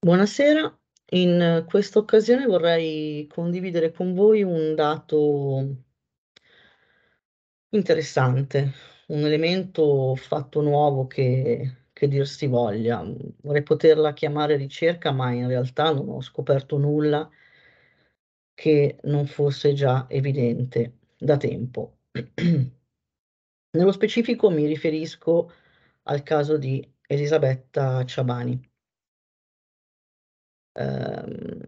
Buonasera, in eh, questa occasione vorrei condividere con voi un dato interessante, un elemento fatto nuovo che, che dir si voglia. Vorrei poterla chiamare ricerca, ma in realtà non ho scoperto nulla che non fosse già evidente da tempo. Nello specifico mi riferisco al caso di Elisabetta Ciabani Ehm,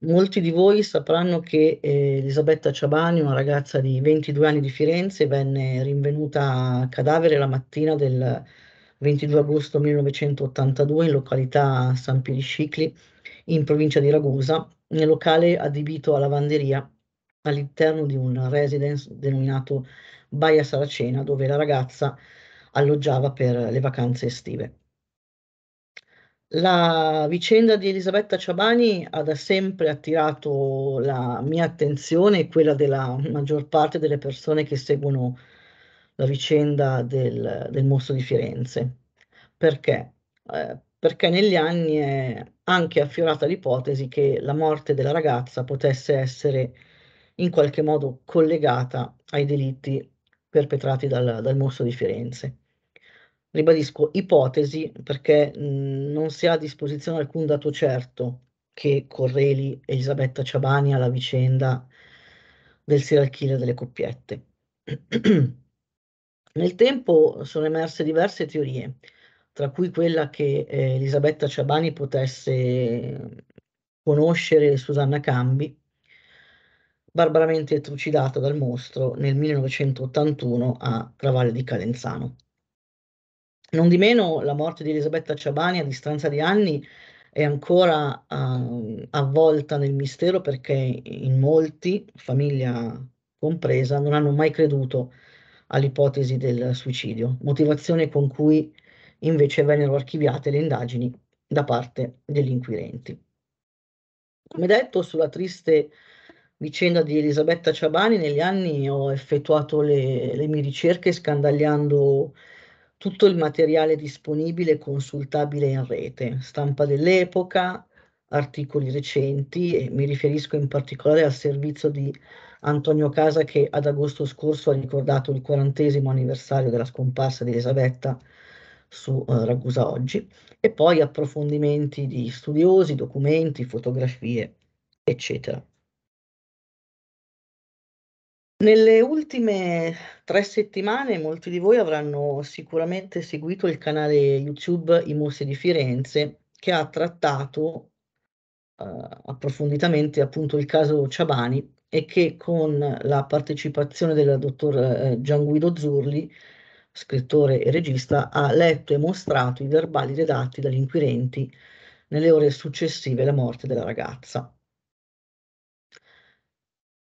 molti di voi sapranno che eh, Elisabetta Ciabani, una ragazza di 22 anni di Firenze, venne rinvenuta cadavere la mattina del 22 agosto 1982 in località San Piriscicli, in provincia di Ragusa, nel locale adibito a lavanderia all'interno di un residence denominato Baia Saracena, dove la ragazza alloggiava per le vacanze estive. La vicenda di Elisabetta Ciabani ha da sempre attirato la mia attenzione e quella della maggior parte delle persone che seguono la vicenda del, del mostro di Firenze. Perché? Eh, perché negli anni è anche affiorata l'ipotesi che la morte della ragazza potesse essere in qualche modo collegata ai delitti perpetrati dal, dal mostro di Firenze ribadisco ipotesi perché mh, mhmm, non si ha a disposizione alcun dato certo che correli Elisabetta Ciabani alla vicenda del serial killer delle coppiette. Nel tempo sono emerse diverse teorie, tra cui quella che eh, Elisabetta Ciabani potesse conoscere Susanna Cambi, barbaramente trucidata dal mostro nel 1981 a Travalle di Calenzano. Non di meno, la morte di Elisabetta Ciabani a distanza di anni è ancora uh, avvolta nel mistero perché in molti, famiglia compresa, non hanno mai creduto all'ipotesi del suicidio, motivazione con cui invece vennero archiviate le indagini da parte degli inquirenti. Come detto, sulla triste vicenda di Elisabetta Ciabani negli anni ho effettuato le, le mie ricerche scandagliando tutto il materiale disponibile e consultabile in rete, stampa dell'epoca, articoli recenti e mi riferisco in particolare al servizio di Antonio Casa che ad agosto scorso ha ricordato il quarantesimo anniversario della scomparsa di Elisabetta su eh, Ragusa Oggi e poi approfondimenti di studiosi, documenti, fotografie, eccetera. Nelle ultime tre settimane molti di voi avranno sicuramente seguito il canale YouTube I Mossi di Firenze che ha trattato eh, approfonditamente appunto il caso Ciabani e che con la partecipazione del dottor eh, Gian Guido Zurli, scrittore e regista, ha letto e mostrato i verbali redatti dagli inquirenti nelle ore successive alla morte della ragazza.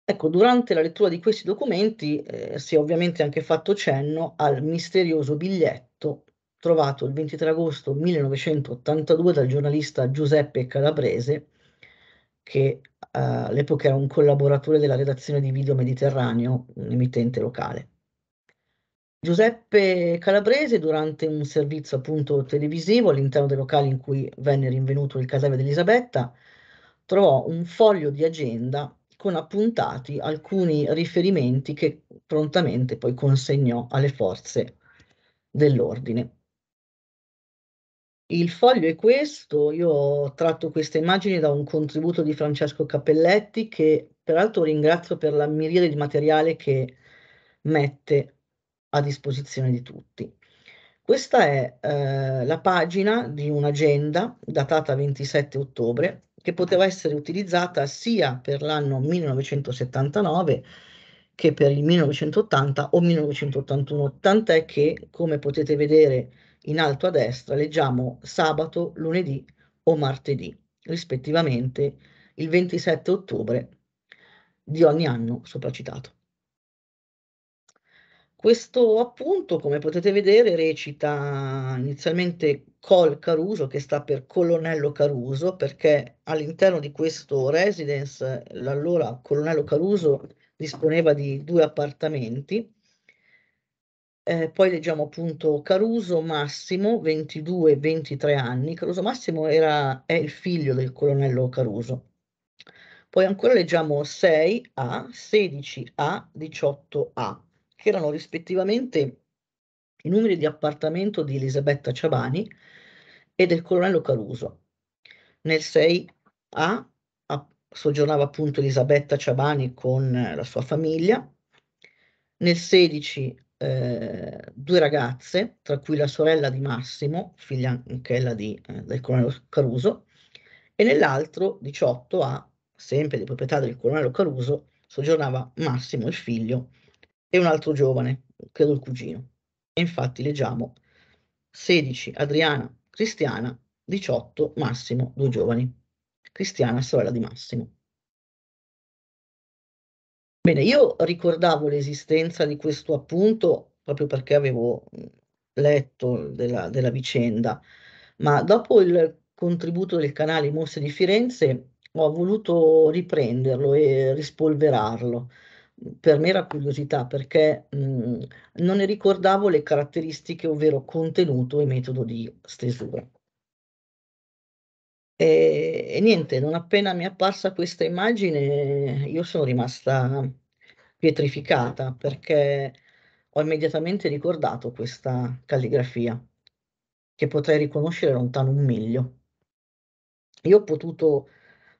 Ecco, durante la lettura di questi documenti eh, si è ovviamente anche fatto cenno al misterioso biglietto trovato il 23 agosto 1982 dal giornalista Giuseppe Calabrese, che eh, all'epoca era un collaboratore della redazione di Video Mediterraneo, un emittente locale. Giuseppe Calabrese, durante un servizio appunto televisivo all'interno dei locali in cui venne rinvenuto il cadavere di Elisabetta, trovò un foglio di agenda con appuntati alcuni riferimenti che prontamente poi consegnò alle forze dell'ordine. Il foglio è questo, io ho tratto queste immagini da un contributo di Francesco Cappelletti che peraltro ringrazio per la miriade di materiale che mette a disposizione di tutti. Questa è eh, la pagina di un'agenda datata 27 ottobre che poteva essere utilizzata sia per l'anno 1979 che per il 1980 o 1981, tant'è che, come potete vedere in alto a destra, leggiamo sabato, lunedì o martedì, rispettivamente il 27 ottobre di ogni anno sopracitato. Questo appunto, come potete vedere, recita inizialmente Col Caruso, che sta per Colonnello Caruso, perché all'interno di questo residence l'allora Colonnello Caruso disponeva di due appartamenti. Eh, poi leggiamo appunto Caruso Massimo, 22-23 anni. Caruso Massimo era, è il figlio del colonnello Caruso. Poi ancora leggiamo 6A, 16A, 18A che erano rispettivamente i numeri di appartamento di Elisabetta Ciabani e del colonnello Caruso. Nel 6A soggiornava appunto Elisabetta Ciabani con eh, la sua famiglia, nel 16 eh, due ragazze, tra cui la sorella di Massimo, figlia anch'ella di, eh, del colonnello Caruso, e nell'altro 18A, sempre di proprietà del colonnello Caruso, soggiornava Massimo, il figlio, e un altro giovane, credo il cugino. E infatti leggiamo 16 Adriana, Cristiana, 18 Massimo, due giovani. Cristiana, sorella di Massimo. Bene, io ricordavo l'esistenza di questo appunto proprio perché avevo letto della, della vicenda, ma dopo il contributo del canale Mosse di Firenze ho voluto riprenderlo e rispolverarlo per mera curiosità, perché mh, mhmm, non ne ricordavo le caratteristiche, ovvero contenuto e metodo di stesura. E, e, niente, non appena mi è apparsa questa immagine, io sono rimasta pietrificata perché ho immediatamente ricordato questa calligrafia che potrei riconoscere lontano un miglio. Io ho potuto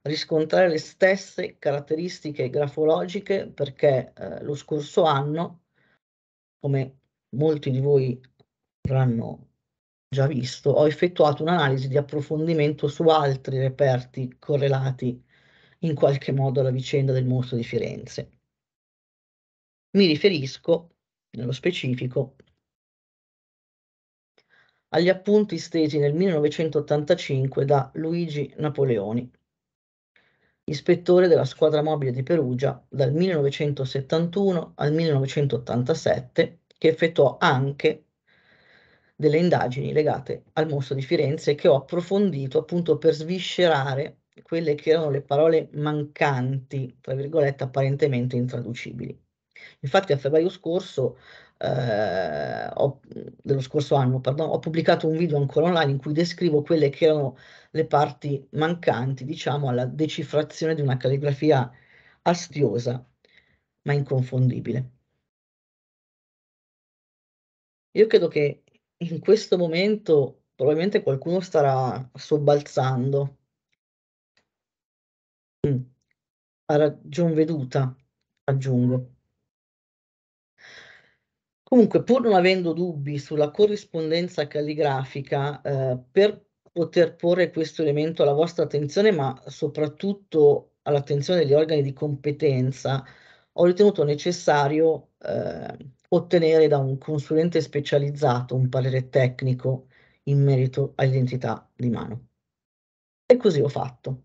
riscontrare le stesse caratteristiche grafologiche perché eh, lo scorso anno, come molti di voi avranno già visto, ho effettuato un'analisi di approfondimento su altri reperti correlati in qualche modo alla vicenda del mostro di Firenze. Mi riferisco, nello specifico, agli appunti stesi nel 1985 da Luigi Napoleoni, ispettore della squadra mobile di Perugia dal 1971 al 1987, che effettuò anche delle indagini legate al mostro di Firenze che ho approfondito appunto per sviscerare quelle che erano le parole mancanti, tra virgolette apparentemente intraducibili. Infatti a febbraio scorso eh, ho, dello scorso anno, pardon, ho pubblicato un video ancora online in cui descrivo quelle che erano le parti mancanti, diciamo, alla decifrazione di una calligrafia astiosa, ma inconfondibile. Io credo che in questo momento probabilmente qualcuno starà sobbalzando mm. a ragion veduta, aggiungo. Comunque, pur non avendo dubbi sulla corrispondenza calligrafica, eh, per poter porre questo elemento alla vostra attenzione, ma soprattutto all'attenzione degli organi di competenza, ho ritenuto necessario eh, ottenere da un consulente specializzato un parere tecnico in merito all'identità di mano. E così ho fatto.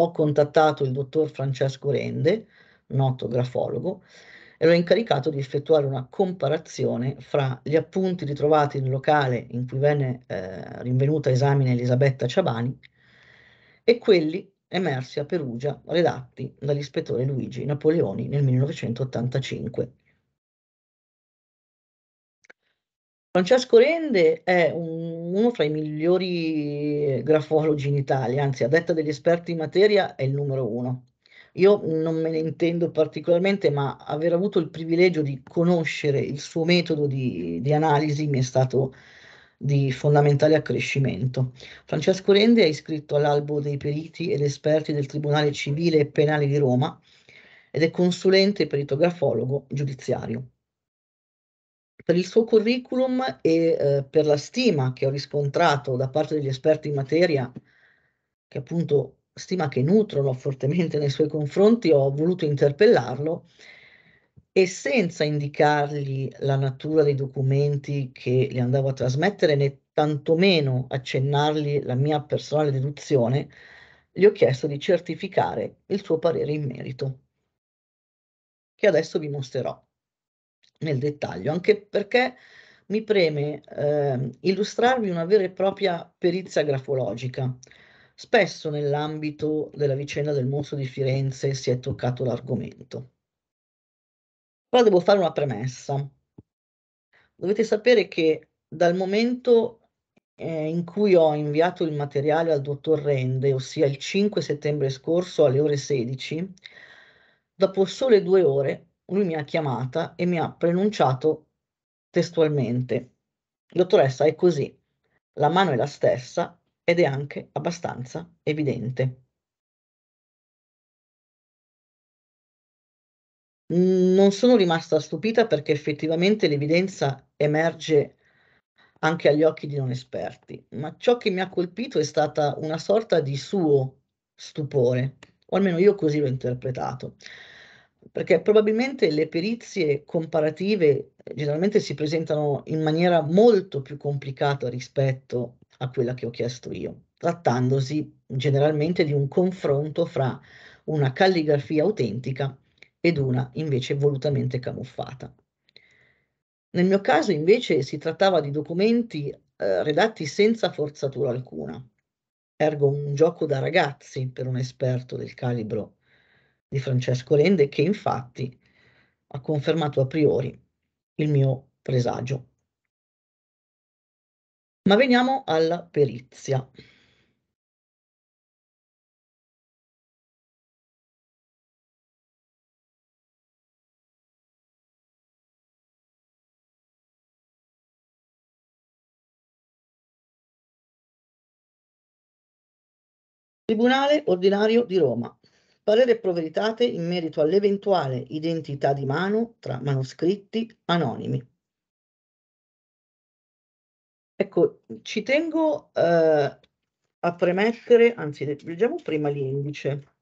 Ho contattato il dottor Francesco Rende, noto grafologo, e ero incaricato di effettuare una comparazione fra gli appunti ritrovati nel locale in cui venne eh, rinvenuta esamine Elisabetta Ciabani e quelli emersi a Perugia redatti dall'ispettore Luigi Napoleoni nel 1985. Francesco Rende è un, uno fra i migliori eh, grafologi in Italia, anzi a detta degli esperti in materia è il numero uno. Io non me ne intendo particolarmente, ma aver avuto il privilegio di conoscere il suo metodo di, di analisi mi è stato di fondamentale accrescimento. Francesco Rende è iscritto all'albo dei periti ed esperti del Tribunale Civile e Penale di Roma ed è consulente peritografologo giudiziario. Per il suo curriculum e eh, per la stima che ho riscontrato da parte degli esperti in materia, che appunto stima che nutrono fortemente nei suoi confronti, ho voluto interpellarlo e senza indicargli la natura dei documenti che gli andavo a trasmettere, né tantomeno accennargli la mia personale deduzione, gli ho chiesto di certificare il suo parere in merito, che adesso vi mostrerò nel dettaglio, anche perché mi preme eh, illustrarvi una vera e propria perizia grafologica Spesso nell'ambito della vicenda del mostro di Firenze si è toccato l'argomento. Però devo fare una premessa. Dovete sapere che dal momento eh, in cui ho inviato il materiale al dottor Rende, ossia il 5 settembre scorso alle ore 16, dopo sole due ore lui mi ha chiamata e mi ha pronunciato testualmente. Dottoressa, è così, la mano è la stessa, ed è anche abbastanza evidente. Non sono rimasta stupita perché effettivamente l'evidenza emerge anche agli occhi di non esperti, ma ciò che mi ha colpito è stata una sorta di suo stupore, o almeno io così l'ho interpretato, perché probabilmente le perizie comparative eh, generalmente si presentano in maniera molto più complicata rispetto a quella che ho chiesto io, trattandosi generalmente di un confronto fra una calligrafia autentica ed una invece volutamente camuffata. Nel mio caso invece si trattava di documenti eh, redatti senza forzatura alcuna, ergo un gioco da ragazzi per un esperto del calibro di Francesco Rende che infatti ha confermato a priori il mio presagio. Ma veniamo alla perizia. Tribunale ordinario di Roma. Parere proveritate in merito all'eventuale identità di mano tra manoscritti anonimi. Ecco, ci tengo eh, a premettere, anzi, leggiamo prima l'indice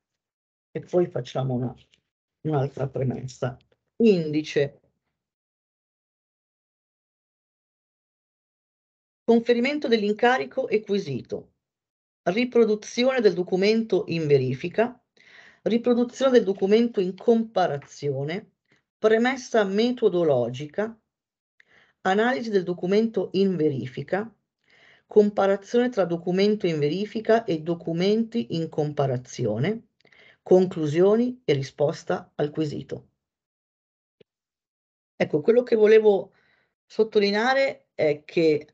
e poi facciamo una, un'altra premessa. Indice. Conferimento dell'incarico acquisito. Riproduzione del documento in verifica. Riproduzione del documento in comparazione. Premessa metodologica analisi del documento in verifica, comparazione tra documento in verifica e documenti in comparazione, conclusioni e risposta al quesito. Ecco, quello che volevo sottolineare è che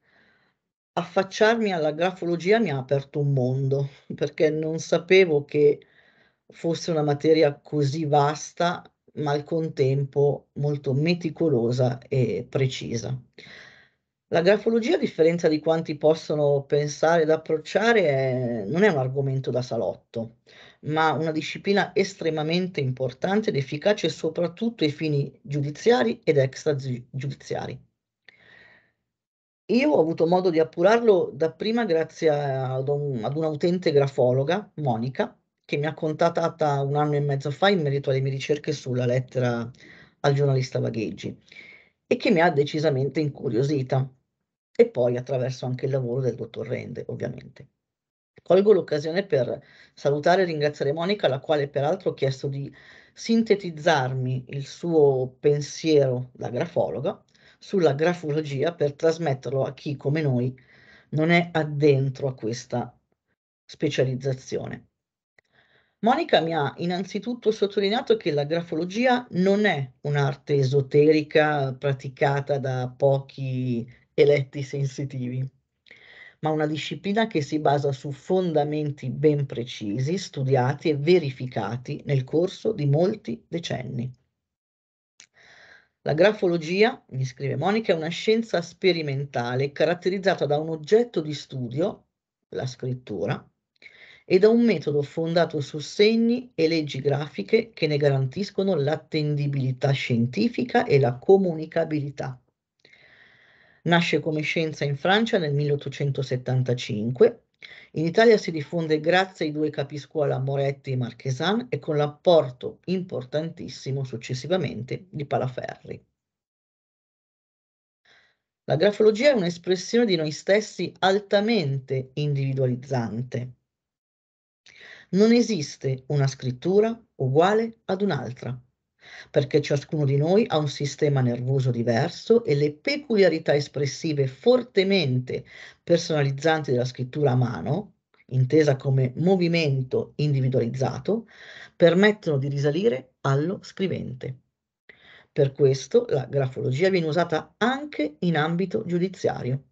affacciarmi alla grafologia mi ha aperto un mondo, perché non sapevo che fosse una materia così vasta ma al contempo molto meticolosa e precisa. La grafologia, a differenza di quanti possono pensare ed approcciare, è, non è un argomento da salotto, ma una disciplina estremamente importante ed efficace soprattutto ai fini giudiziari ed extragiudiziari. Io ho avuto modo di appurarlo dapprima grazie ad, un, grafologa, Monica, che mi ha contattata un anno e mezzo fa in merito alle mie ricerche sulla lettera al giornalista Vagheggi e che mi ha decisamente incuriosita e poi attraverso anche il lavoro del dottor Rende, ovviamente. Colgo l'occasione per salutare e ringraziare Monica, la quale peraltro ho chiesto di sintetizzarmi il suo pensiero da grafologa sulla grafologia per trasmetterlo a chi come noi non è addentro a questa specializzazione. Monica mi ha innanzitutto sottolineato che la grafologia non è un'arte esoterica praticata da pochi eletti sensitivi, ma una disciplina che si basa su fondamenti ben precisi, studiati e verificati nel corso di molti decenni. La grafologia, mi scrive Monica, è una scienza sperimentale caratterizzata da un oggetto di studio, la scrittura, e da un metodo fondato su segni e leggi grafiche che ne garantiscono l'attendibilità scientifica e la comunicabilità. Nasce come scienza in Francia nel 1875, in Italia si diffonde grazie ai due capiscuola Moretti e Marchesan e con l'apporto importantissimo successivamente di Palaferri. La grafologia è un'espressione di noi stessi altamente individualizzante. Non esiste una scrittura uguale ad un'altra, perché ciascuno di noi ha un sistema nervoso diverso e le peculiarità espressive fortemente personalizzanti della scrittura a mano, intesa come movimento individualizzato, permettono di risalire allo scrivente. Per questo la grafologia viene usata anche in ambito giudiziario.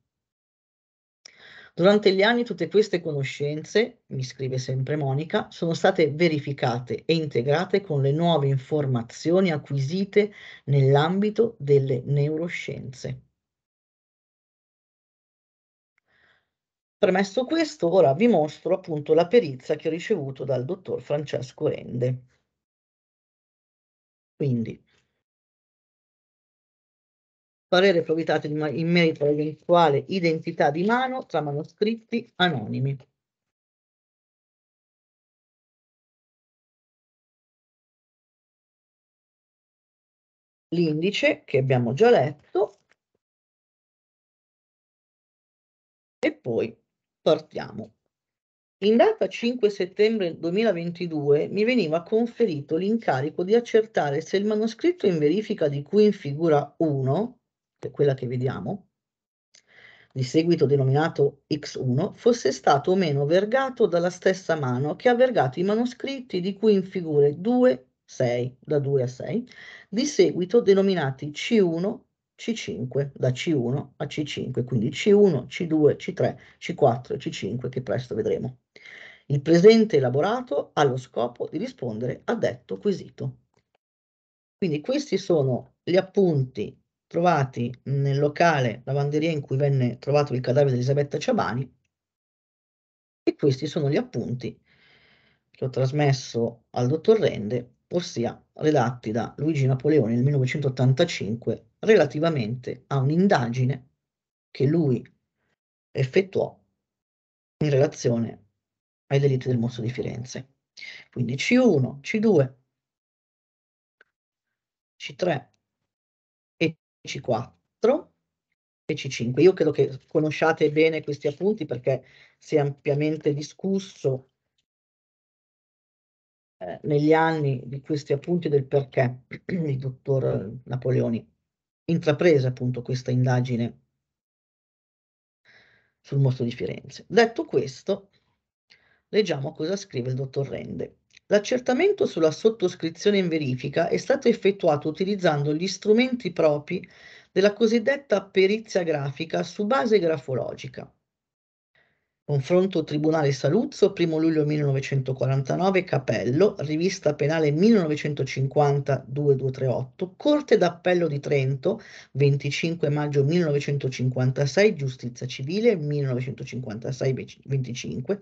Durante gli anni tutte queste conoscenze, mi scrive sempre Monica, sono state verificate e integrate con le nuove informazioni acquisite nell'ambito delle neuroscienze. Premesso questo, ora vi mostro appunto la perizia che ho ricevuto dal dottor Francesco Ende. Quindi, parere provvitato in merito all'eventuale identità di mano tra manoscritti anonimi. L'indice che abbiamo già letto e poi partiamo. In data 5 settembre 2022 mi veniva conferito l'incarico di accertare se il manoscritto in verifica di cui in figura 1 è quella che vediamo, di seguito denominato X1, fosse stato o meno vergato dalla stessa mano che ha vergato i manoscritti di cui in figure 2, 6, da 2 a 6, di seguito denominati C1, C5, da C1 a C5, quindi C1, C2, C3, C4 C5 che presto vedremo. Il presente elaborato ha lo scopo di rispondere a detto quesito. Quindi questi sono gli appunti trovati nel locale lavanderia in cui venne trovato il cadavere di Elisabetta Ciabani e questi sono gli appunti che ho trasmesso al dottor Rende, ossia redatti da Luigi Napoleone nel 1985 relativamente a un'indagine che lui effettuò in relazione ai delitti del mostro di Firenze. Quindi C1, C2, C3, c4 e C5. Io credo che conosciate bene questi appunti perché si è ampiamente discusso eh, negli anni di questi appunti del perché il dottor Napoleoni intraprese appunto questa indagine sul mostro di Firenze. Detto questo, leggiamo cosa scrive il dottor Rende. L'accertamento sulla sottoscrizione in verifica è stato effettuato utilizzando gli strumenti propri della cosiddetta perizia grafica su base grafologica. Confronto Tribunale Saluzzo, 1 luglio 1949, Capello, Rivista Penale 1950-2238, Corte d'Appello di Trento, 25 maggio 1956, Giustizia Civile 1956-25,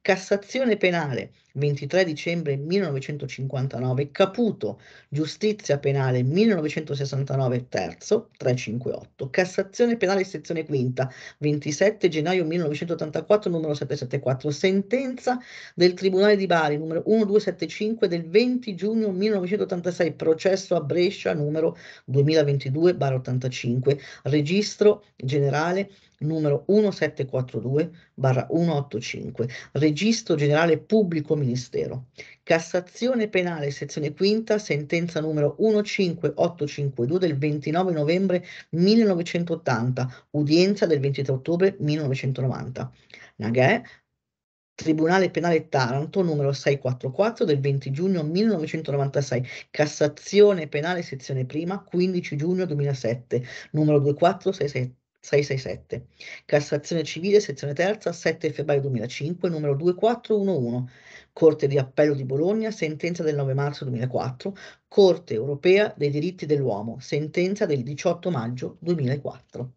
Cassazione Penale 23 dicembre 1959, Caputo, Giustizia Penale 1969, terzo, 358, Cassazione Penale Sezione Quinta, 27 gennaio 1984, numero 774, sentenza del Tribunale di Bari, numero 1275 del 20 giugno 1986, processo a Brescia, numero 2022-85, registro generale numero 1742-185, Registro Generale Pubblico Ministero. Cassazione Penale, sezione quinta, sentenza numero 15852 del 29 novembre 1980, udienza del 23 ottobre 1990. Naghè, Tribunale Penale Taranto numero 644 del 20 giugno 1996, Cassazione Penale sezione prima 15 giugno 2007, numero 2467 667. Cassazione civile, sezione terza, 7 febbraio 2005, numero 2411. Corte di Appello di Bologna, sentenza del 9 marzo 2004. Corte europea dei diritti dell'uomo, sentenza del 18 maggio 2004.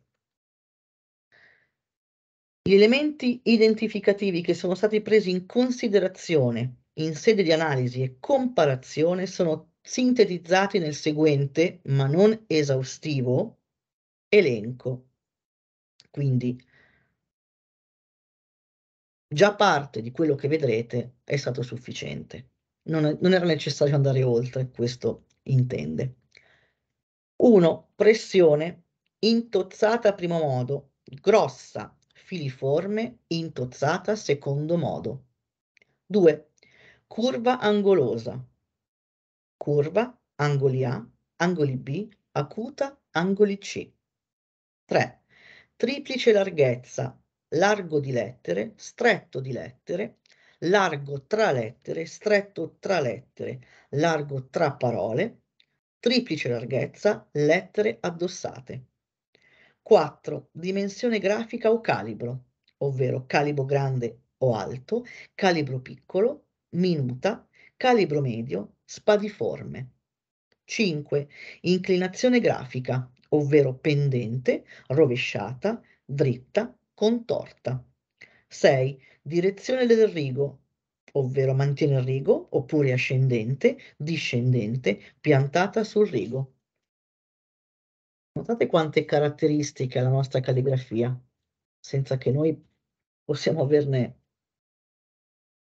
Gli elementi identificativi che sono stati presi in considerazione in sede di analisi e comparazione sono sintetizzati nel seguente, ma non esaustivo, elenco quindi già parte di quello che vedrete è stato sufficiente. Non, è, non era necessario andare oltre, questo intende. 1. Pressione intozzata a primo modo, grossa, filiforme, intozzata a secondo modo. 2. Curva angolosa, curva, angoli A, angoli B, acuta, angoli C. 3 triplice larghezza, largo di lettere, stretto di lettere, largo tra lettere, stretto tra lettere, largo tra parole, triplice larghezza, lettere addossate. 4. Dimensione grafica o calibro, ovvero calibro grande o alto, calibro piccolo, minuta, calibro medio, spadiforme. 5. Inclinazione grafica, ovvero pendente, rovesciata, dritta, contorta. 6. Direzione del rigo, ovvero mantiene il rigo, oppure ascendente, discendente, piantata sul rigo. Notate quante caratteristiche ha la nostra calligrafia, senza che noi possiamo averne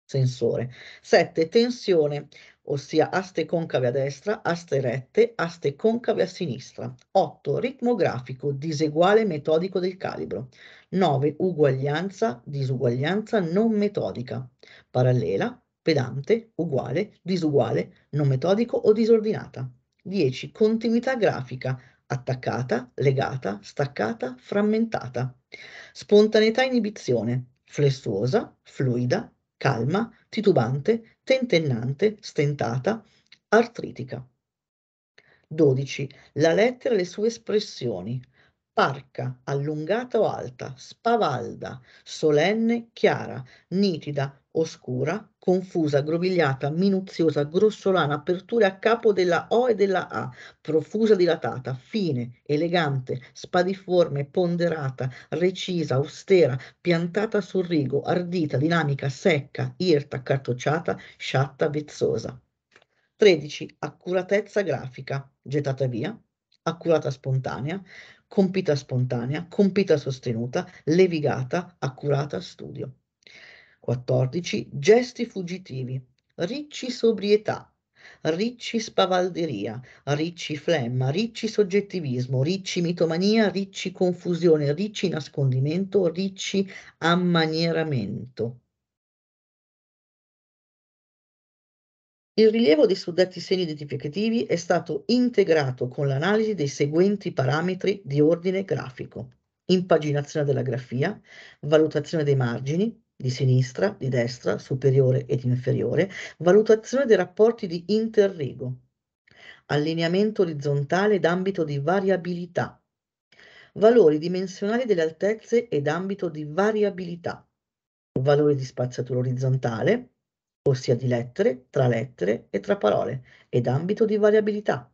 sensore. 7. Tensione ossia aste concave a destra, aste rette, aste concave a sinistra. 8. Ritmo grafico, diseguale metodico del calibro. 9. Uguaglianza, disuguaglianza non metodica. Parallela, pedante, uguale, disuguale, non metodico o disordinata. 10. Continuità grafica, attaccata, legata, staccata, frammentata. Spontaneità inibizione, flessuosa, fluida, calma, titubante, tentennante, stentata, artritica. 12. La lettera e le sue espressioni. Parca, allungata o alta, spavalda, solenne, chiara, nitida, oscura, confusa, grovigliata, minuziosa, grossolana, aperture a capo della O e della A, profusa, dilatata, fine, elegante, spadiforme, ponderata, recisa, austera, piantata sul rigo, ardita, dinamica, secca, irta, cartocciata, sciatta, vezzosa. 13. Accuratezza grafica, gettata via, accurata spontanea, compita spontanea, compita sostenuta, levigata, accurata studio. 14. Gesti fuggitivi, ricci sobrietà, ricci spavalderia, ricci flemma, ricci soggettivismo, ricci mitomania, ricci confusione, ricci nascondimento, ricci ammanieramento. Il rilievo dei suddetti segni identificativi è stato integrato con l'analisi dei seguenti parametri di ordine grafico. Impaginazione della grafia, valutazione dei margini, di sinistra, di destra, superiore ed inferiore, valutazione dei rapporti di interrigo, allineamento orizzontale ed ambito di variabilità, valori dimensionali delle altezze ed ambito di variabilità, valori di spazzatura orizzontale, ossia di lettere, tra lettere e tra parole, ed ambito di variabilità,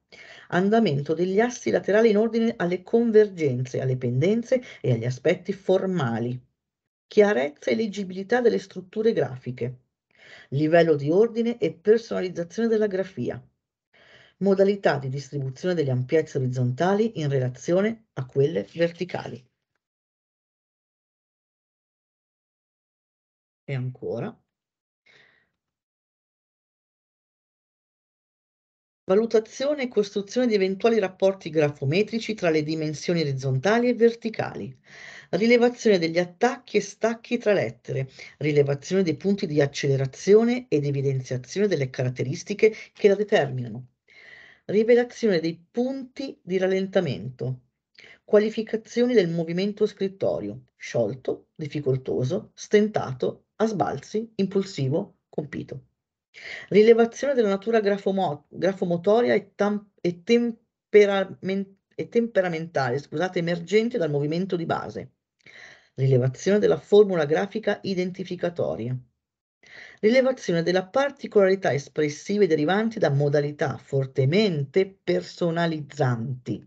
andamento degli assi laterali in ordine alle convergenze, alle pendenze e agli aspetti formali chiarezza e leggibilità delle strutture grafiche, livello di ordine e personalizzazione della grafia, modalità di distribuzione delle ampiezze orizzontali in relazione a quelle verticali. E ancora. Valutazione e costruzione di eventuali rapporti grafometrici tra le dimensioni orizzontali e verticali, rilevazione degli attacchi e stacchi tra lettere, rilevazione dei punti di accelerazione ed evidenziazione delle caratteristiche che la determinano, rivelazione dei punti di rallentamento, qualificazioni del movimento scrittorio, sciolto, difficoltoso, stentato, a sbalzi, impulsivo, compito. Rilevazione della natura grafomot grafomotoria e, e, temperamen e temperamentale, scusate, emergente dal movimento di base rilevazione della formula grafica identificatoria, rilevazione della particolarità espressive derivanti da modalità fortemente personalizzanti,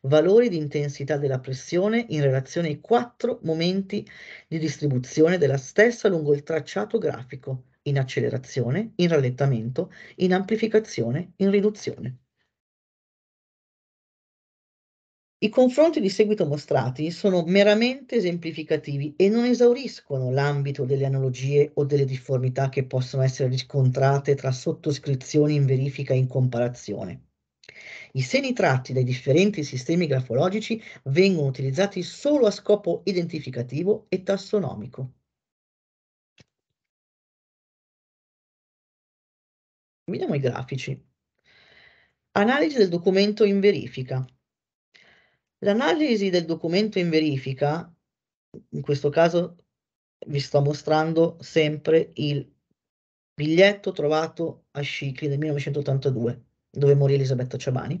valori di intensità della pressione in relazione ai quattro momenti di distribuzione della stessa lungo il tracciato grafico, in accelerazione, in rallentamento, in amplificazione, in riduzione. I confronti di seguito mostrati sono meramente esemplificativi e non esauriscono l'ambito delle analogie o delle difformità che possono essere riscontrate tra sottoscrizioni in verifica e in comparazione. I seni tratti dai differenti sistemi grafologici vengono utilizzati solo a scopo identificativo e tassonomico. Vediamo i grafici. Analisi del documento in verifica. L'analisi del documento in verifica, in questo caso vi sto mostrando sempre il biglietto trovato a Scicli nel 1982, dove morì Elisabetta Ciabani.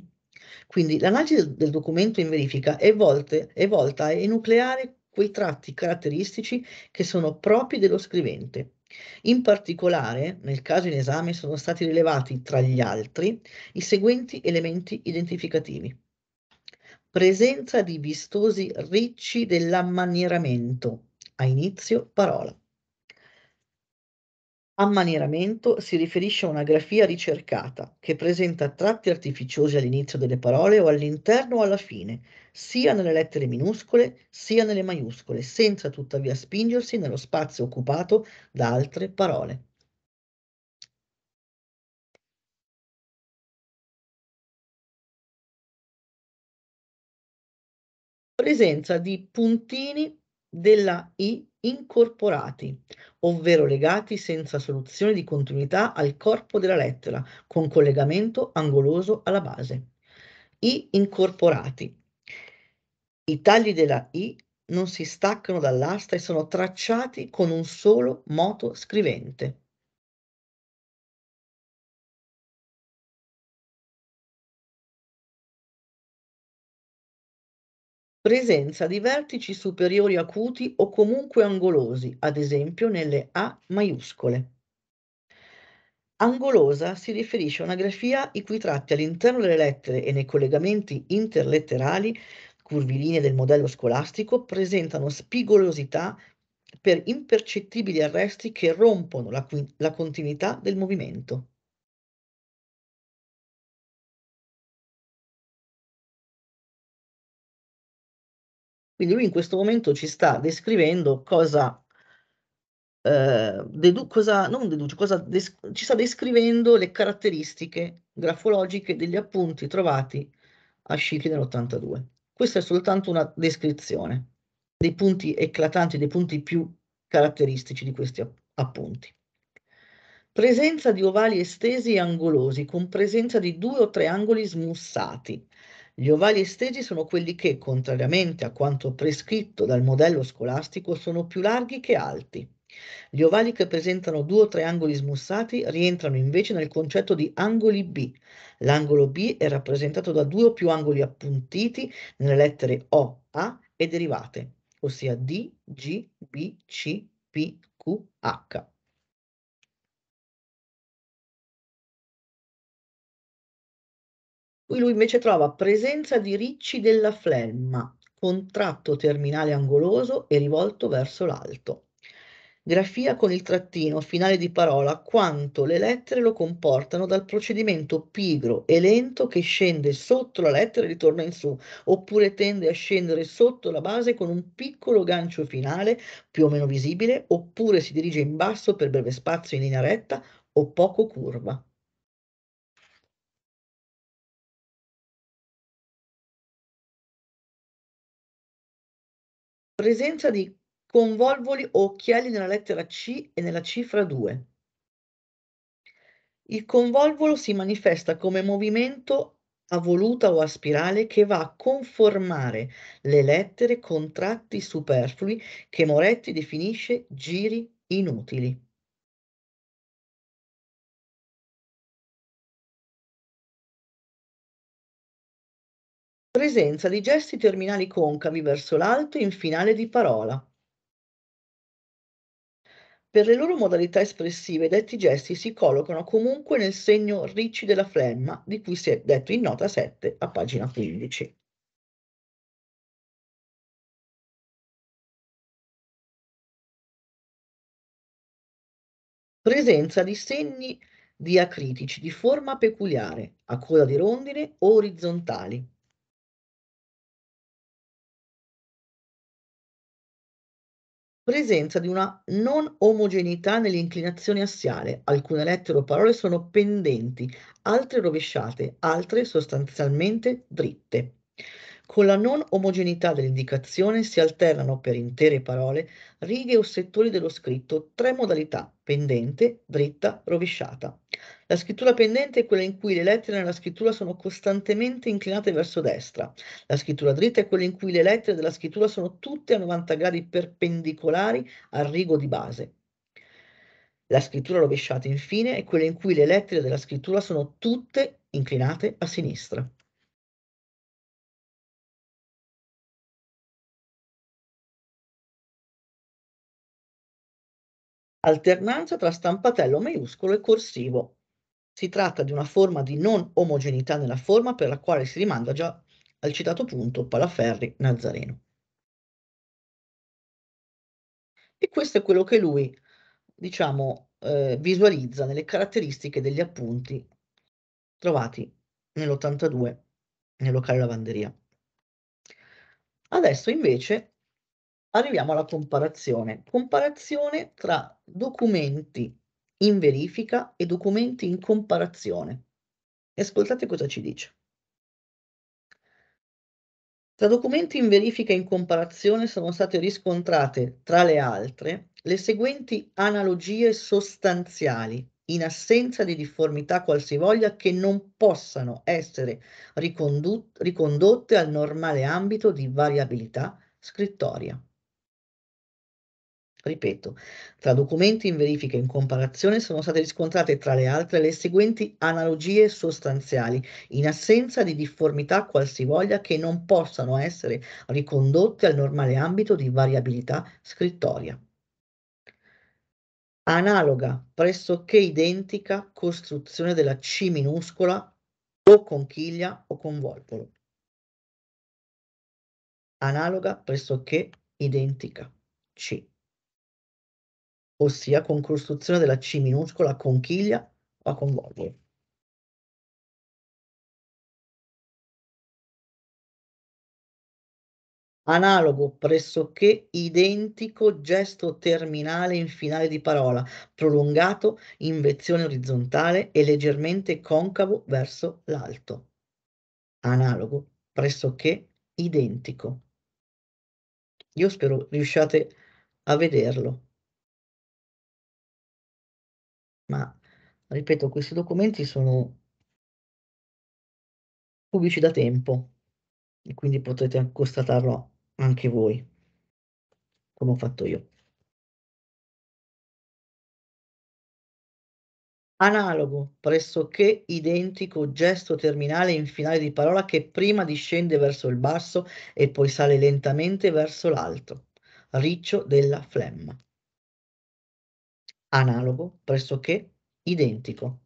Quindi l'analisi del documento in verifica è, volte, è volta a enucleare quei tratti caratteristici che sono propri dello scrivente. In particolare, nel caso in esame sono stati rilevati, tra gli altri, i seguenti elementi identificativi presenza di vistosi ricci dell'ammanieramento. A inizio parola. Ammanieramento si riferisce a una grafia ricercata che presenta tratti artificiosi all'inizio delle parole o all'interno o alla fine, sia nelle lettere minuscole sia nelle maiuscole, senza tuttavia spingersi nello spazio occupato da altre parole. presenza di puntini della I incorporati, ovvero legati senza soluzione di continuità al corpo della lettera, con collegamento angoloso alla base. I incorporati. I tagli della I non si staccano dall'asta e sono tracciati con un solo moto scrivente. presenza di vertici superiori acuti o comunque angolosi, ad esempio nelle A maiuscole. Angolosa si riferisce a una grafia i cui tratti all'interno delle lettere e nei collegamenti interletterali, curvilinee del modello scolastico, presentano spigolosità per impercettibili arresti che rompono la, la continuità del movimento. Quindi lui in questo momento ci sta descrivendo cosa, eh, dedu- cosa non deduce, cosa des- ci sta descrivendo le caratteristiche grafologiche degli appunti trovati a Scicli nell'82. Questa è soltanto una descrizione dei punti eclatanti, dei punti più caratteristici di questi appunti. Presenza di ovali estesi e angolosi, con presenza di due o tre angoli smussati, gli ovali estesi sono quelli che, contrariamente a quanto prescritto dal modello scolastico, sono più larghi che alti. Gli ovali che presentano due o tre angoli smussati rientrano invece nel concetto di angoli B. L'angolo B è rappresentato da due o più angoli appuntiti nelle lettere O, A e derivate, ossia D, G, B, C, P, Q, H. Qui lui invece trova presenza di ricci della flemma, contratto terminale angoloso e rivolto verso l'alto. Grafia con il trattino finale di parola quanto le lettere lo comportano dal procedimento pigro e lento che scende sotto la lettera e ritorna in su, oppure tende a scendere sotto la base con un piccolo gancio finale più o meno visibile, oppure si dirige in basso per breve spazio in linea retta o poco curva. presenza di convolvoli o occhiali nella lettera C e nella cifra 2. Il convolvolo si manifesta come movimento a voluta o a spirale che va a conformare le lettere con tratti superflui che Moretti definisce giri inutili. Presenza di gesti terminali concavi verso l'alto in finale di parola. Per le loro modalità espressive, detti gesti si collocano comunque nel segno ricci della flemma, di cui si è detto in nota 7 a pagina 15. Presenza di segni diacritici di forma peculiare, a coda di rondine o orizzontali, presenza di una non omogeneità nell'inclinazione assiale. Alcune lettere o parole sono pendenti, altre rovesciate, altre sostanzialmente dritte. Con la non omogeneità dell'indicazione si alternano per intere parole, righe o settori dello scritto tre modalità, pendente, dritta, rovesciata. La scrittura pendente è quella in cui le lettere nella scrittura sono costantemente inclinate verso destra. La scrittura dritta è quella in cui le lettere della scrittura sono tutte a 90 gradi perpendicolari al rigo di base. La scrittura rovesciata, infine, è quella in cui le lettere della scrittura sono tutte inclinate a sinistra. Alternanza tra stampatello maiuscolo e corsivo. Si tratta di una forma di non omogeneità nella forma per la quale si rimanda già al citato punto Palaferri Nazareno. E questo è quello che lui, diciamo, eh, visualizza nelle caratteristiche degli appunti trovati nell'82 nel locale lavanderia. Adesso invece arriviamo alla comparazione. Comparazione tra documenti in verifica e documenti in comparazione. E ascoltate cosa ci dice. Tra documenti in verifica e in comparazione sono state riscontrate, tra le altre, le seguenti analogie sostanziali, in assenza di difformità qualsivoglia, che non possano essere ricondotte al normale ambito di variabilità scrittoria. Ripeto, tra documenti in verifica e in comparazione sono state riscontrate tra le altre le seguenti analogie sostanziali, in assenza di difformità qualsivoglia che non possano essere ricondotte al normale ambito di variabilità scrittoria. Analoga, pressoché identica, costruzione della C minuscola o conchiglia o convolvolo. Analoga, pressoché identica, C ossia con costruzione della C minuscola con chiglia o con voglie. Analogo, pressoché identico gesto terminale in finale di parola, prolungato in vezione orizzontale e leggermente concavo verso l'alto. Analogo, pressoché identico. Io spero riusciate a vederlo ma ripeto, questi documenti sono pubblici da tempo e quindi potete constatarlo anche voi, come ho fatto io. Analogo, pressoché identico gesto terminale in finale di parola che prima discende verso il basso e poi sale lentamente verso l'alto. Riccio della flemma analogo, pressoché identico.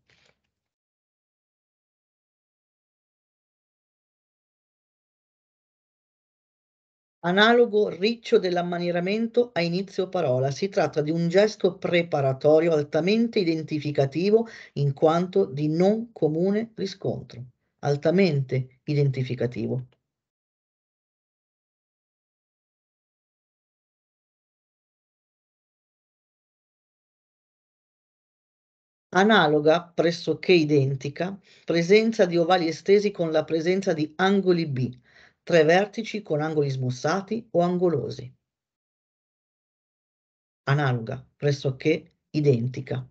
Analogo riccio dell'ammanieramente a inizio parola, si tratta di un gesto preparatorio altamente identificativo in quanto di non comune riscontro, altamente identificativo. analoga, pressoché identica, presenza di ovali estesi con la presenza di angoli B, tre vertici con angoli smussati o angolosi. Analoga, pressoché identica.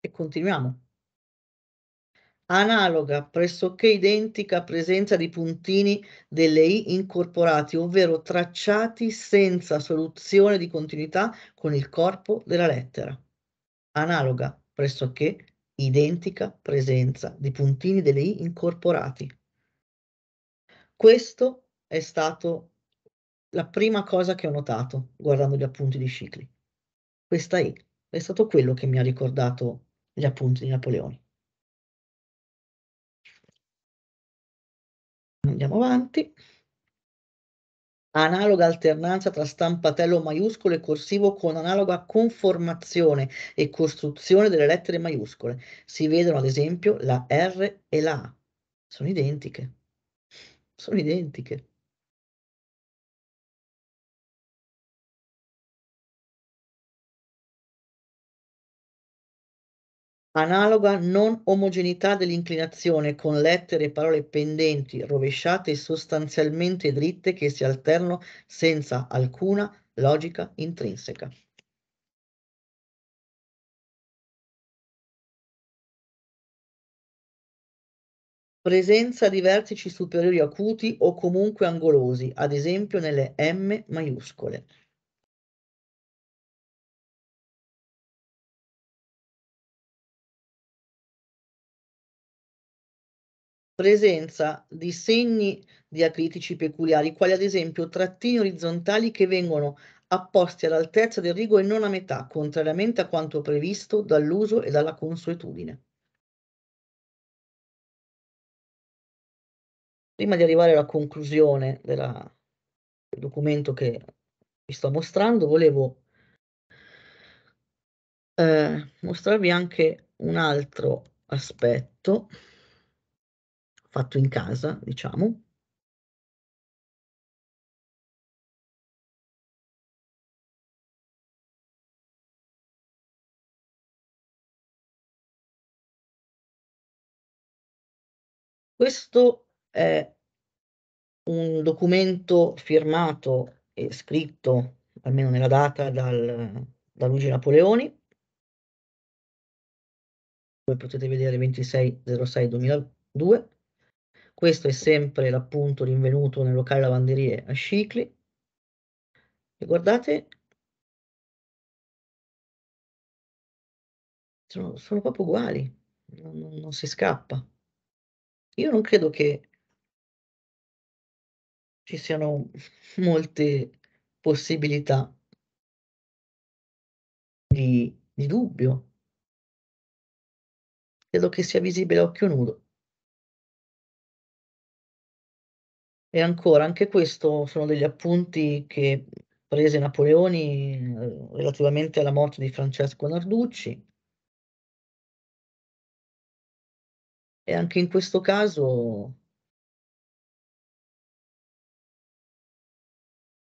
E continuiamo analoga pressoché identica presenza di puntini delle I incorporati, ovvero tracciati senza soluzione di continuità con il corpo della lettera. Analoga pressoché identica presenza di puntini delle I incorporati. Questo è stato la prima cosa che ho notato guardando gli appunti di Cicli. Questa I è stato quello che mi ha ricordato gli appunti di Napoleone. andiamo avanti. Analoga alternanza tra stampatello maiuscolo e corsivo con analoga conformazione e costruzione delle lettere maiuscole. Si vedono ad esempio la R e la A. Sono identiche. Sono identiche. analoga non omogeneità dell'inclinazione con lettere e parole pendenti, rovesciate e sostanzialmente dritte che si alternano senza alcuna logica intrinseca. Presenza di vertici superiori acuti o comunque angolosi, ad esempio nelle M maiuscole. presenza di segni diacritici peculiari, quali ad esempio trattini orizzontali che vengono apposti all'altezza del rigo e non a metà, contrariamente a quanto previsto dall'uso e dalla consuetudine. Prima di arrivare alla conclusione della, del documento che vi sto mostrando, volevo eh, mostrarvi anche un altro aspetto fatto in casa, diciamo. Questo è un documento firmato e scritto, almeno nella data, dal, da Luigi Napoleoni, come potete vedere 2606-2002, questo è sempre l'appunto rinvenuto nel locale lavanderie a Scicli. E guardate, sono, sono proprio uguali, non, non si scappa. Io non credo che ci siano molte possibilità di, di dubbio. Credo che sia visibile a occhio nudo. E ancora, anche questo sono degli appunti che prese Napoleoni eh, relativamente alla morte di Francesco Narducci. E anche in questo caso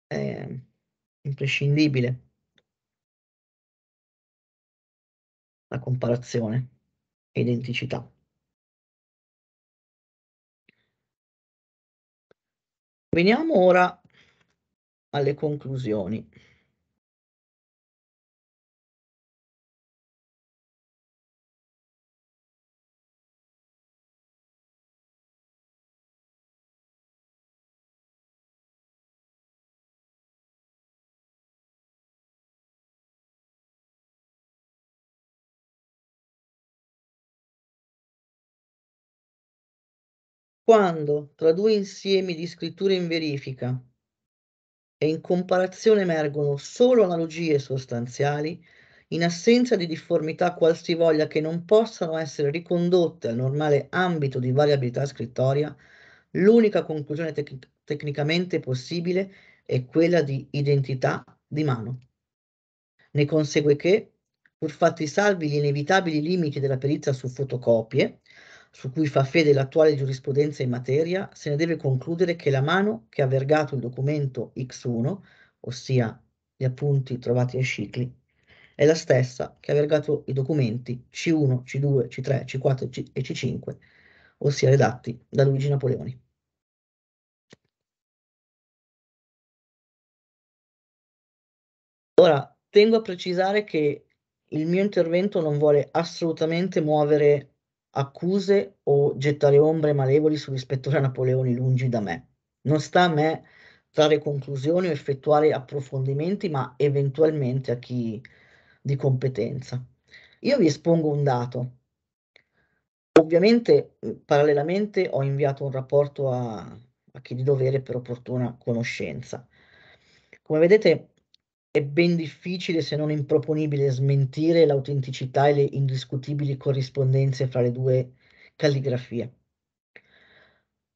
è imprescindibile la comparazione e identità. Veniamo ora alle conclusioni. quando tra due insiemi di scritture in verifica e in comparazione emergono solo analogie sostanziali, in assenza di difformità qualsivoglia che non possano essere ricondotte al normale ambito di variabilità scrittoria, l'unica conclusione tec tecnicamente possibile è quella di identità di mano. Ne consegue che, pur fatti salvi gli inevitabili limiti della perizia su fotocopie, su cui fa fede l'attuale giurisprudenza in materia, se ne deve concludere che la mano che ha vergato il documento X1, ossia gli appunti trovati ai cicli, è la stessa che ha vergato i documenti C1, C2, C3, C4 e C5, ossia redatti da Luigi Napoleoni. Ora, tengo a precisare che il mio intervento non vuole assolutamente muovere accuse o gettare ombre malevoli sull'ispettore Napoleoni lungi da me. Non sta a me trarre conclusioni o effettuare approfondimenti, ma eventualmente a chi di competenza. Io vi espongo un dato. Ovviamente, parallelamente, ho inviato un rapporto a, a chi di dovere per opportuna conoscenza. Come vedete, è ben difficile, se non improponibile, smentire l'autenticità e le indiscutibili corrispondenze fra le due calligrafie.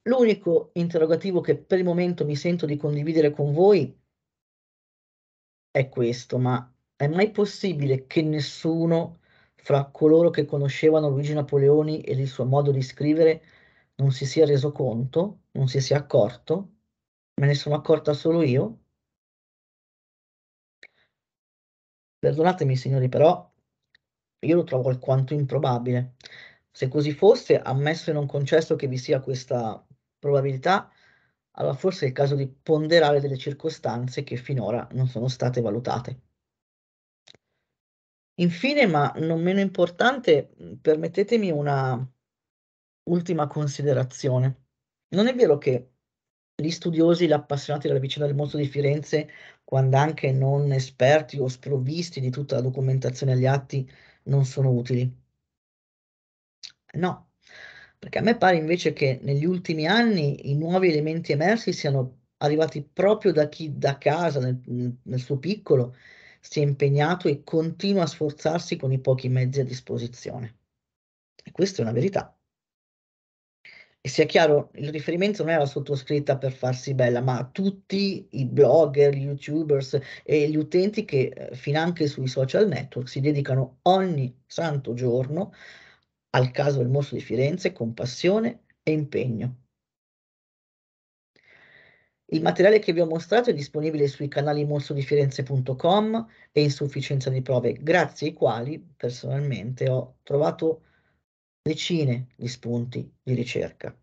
L'unico interrogativo che per il momento mi sento di condividere con voi è questo, ma è mai possibile che nessuno fra coloro che conoscevano Luigi Napoleoni e il suo modo di scrivere non si sia reso conto, non si sia accorto? Me ne sono accorta solo io? Perdonatemi signori, però io lo trovo alquanto improbabile. Se così fosse, ammesso e non concesso che vi sia questa probabilità, allora forse è il caso di ponderare delle circostanze che finora non sono state valutate. Infine, ma non meno importante, permettetemi una ultima considerazione. Non è vero che gli studiosi, gli appassionati della vicenda del mostro di Firenze quando anche non esperti o sprovvisti di tutta la documentazione agli atti, non sono utili. No, perché a me pare invece che negli ultimi anni i nuovi elementi emersi siano arrivati proprio da chi da casa, nel, nel suo piccolo, si è impegnato e continua a sforzarsi con i pochi mezzi a disposizione. E questa è una verità. E sia chiaro, il riferimento non è alla sottoscritta per farsi bella, ma a tutti i blogger, gli youtubers e gli utenti che eh, fin anche sui social network si dedicano ogni santo giorno al caso del mostro di Firenze con passione e impegno. Il materiale che vi ho mostrato è disponibile sui canali mostrodifirenze.com e insufficienza di prove, grazie ai quali personalmente ho trovato decine di spunti di ricerca.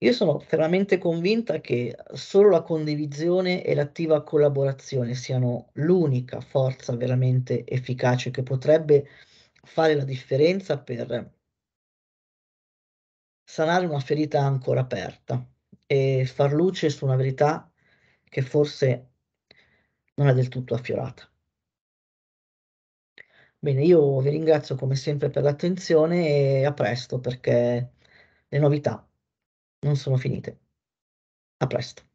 Io sono fermamente convinta che solo la condivisione e l'attiva collaborazione siano l'unica forza veramente efficace che potrebbe fare la differenza per sanare una ferita ancora aperta e far luce su una verità che forse non è del tutto affiorata. Bene, io vi ringrazio come sempre per l'attenzione e a presto perché le novità non sono finite. A presto.